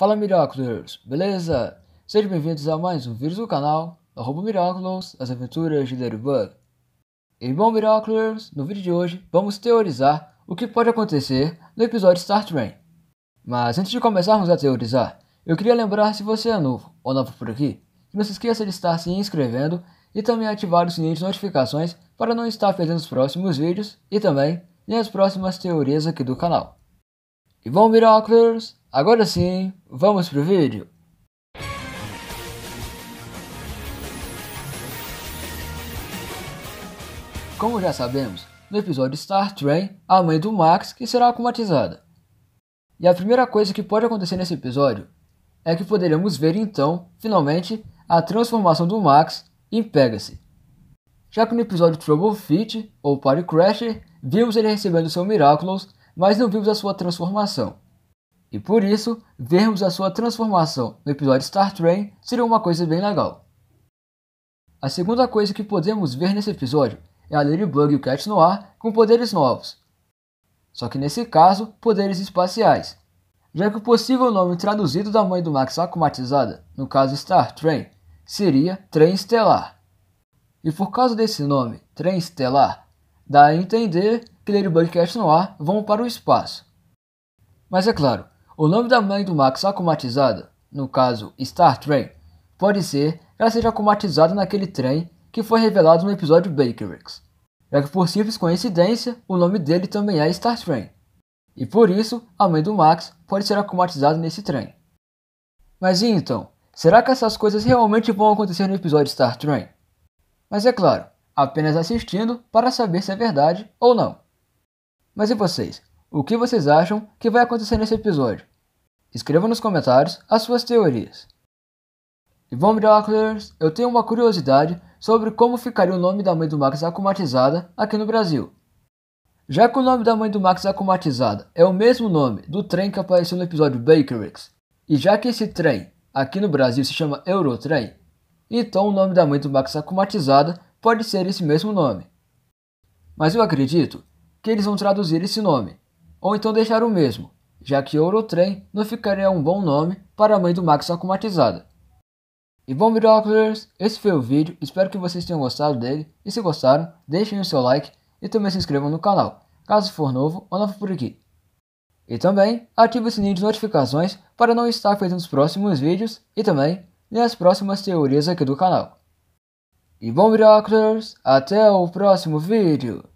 Fala Miraculous, beleza? Sejam bem-vindos a mais um vídeo do canal arroba Miraculous, as aventuras de Ladybug. E bom Miraculous, no vídeo de hoje vamos teorizar o que pode acontecer no episódio Star Trek Mas antes de começarmos a teorizar, eu queria lembrar se você é novo ou novo por aqui, que não se esqueça de estar se inscrevendo e também ativar o sininho de notificações para não estar perdendo os próximos vídeos e também nem as próximas teorias aqui do canal. E bom Miraculous. Agora sim, vamos pro vídeo. Como já sabemos, no episódio Star Train, a mãe do Max que será acumatizada. E a primeira coisa que pode acontecer nesse episódio é que poderemos ver então, finalmente, a transformação do Max em Pegasus. Já que no episódio Trouble Fit, ou Party Crasher, vimos ele recebendo seu Miraculous, mas não vimos a sua transformação. E por isso, vermos a sua transformação no episódio Star Train seria uma coisa bem legal. A segunda coisa que podemos ver nesse episódio é a Ladybug e o Cat Noir com poderes novos. Só que nesse caso, poderes espaciais. Já que o possível nome traduzido da mãe do Max acumatizada, no caso Star Train, seria Trem Estelar. E por causa desse nome, Trem Estelar, dá a entender que Ladybug e Cat Noir vão para o espaço. Mas é claro, o nome da mãe do Max acumatizada, no caso Star Train, pode ser que ela seja acumatizada naquele trem que foi revelado no episódio Bakerix, já que por simples coincidência o nome dele também é Star Train, e por isso a mãe do Max pode ser acumatizada nesse trem. Mas e então? Será que essas coisas realmente vão acontecer no episódio Star Train? Mas é claro, apenas assistindo para saber se é verdade ou não. Mas e vocês? O que vocês acham que vai acontecer nesse episódio? Escreva nos comentários as suas teorias. E bom, lá, eu tenho uma curiosidade sobre como ficaria o nome da mãe do Max acumatizada aqui no Brasil. Já que o nome da mãe do Max acumatizada é o mesmo nome do trem que apareceu no episódio Bakerix, e já que esse trem aqui no Brasil se chama Eurotrem, então o nome da mãe do Max acumatizada pode ser esse mesmo nome. Mas eu acredito que eles vão traduzir esse nome, ou então deixar o mesmo, já que Eurotrem não ficaria um bom nome para a mãe do Max automatizada. E bom, Videoclers, esse foi o vídeo, espero que vocês tenham gostado dele, e se gostaram, deixem o seu like e também se inscrevam no canal, caso for novo ou novo por aqui. E também, ative o sininho de notificações para não estar perdendo os próximos vídeos e também ler as próximas teorias aqui do canal. E bom, Videoclers, até o próximo vídeo!